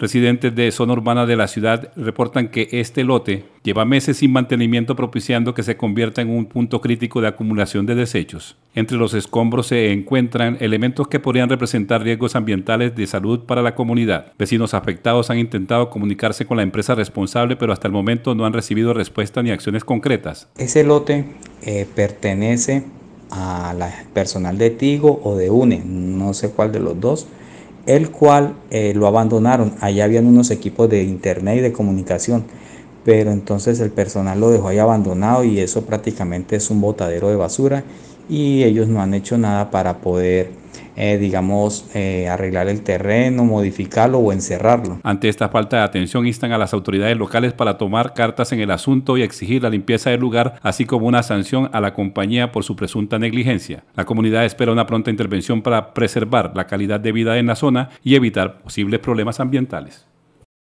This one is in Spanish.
Residentes de zona urbana de la ciudad reportan que este lote lleva meses sin mantenimiento propiciando que se convierta en un punto crítico de acumulación de desechos. Entre los escombros se encuentran elementos que podrían representar riesgos ambientales de salud para la comunidad. Vecinos afectados han intentado comunicarse con la empresa responsable, pero hasta el momento no han recibido respuesta ni acciones concretas. Ese lote eh, pertenece a la personal de Tigo o de UNE, no sé cuál de los dos el cual eh, lo abandonaron. Allá habían unos equipos de internet y de comunicación, pero entonces el personal lo dejó ahí abandonado y eso prácticamente es un botadero de basura y ellos no han hecho nada para poder eh, digamos, eh, arreglar el terreno, modificarlo o encerrarlo. Ante esta falta de atención, instan a las autoridades locales para tomar cartas en el asunto y exigir la limpieza del lugar, así como una sanción a la compañía por su presunta negligencia. La comunidad espera una pronta intervención para preservar la calidad de vida en la zona y evitar posibles problemas ambientales.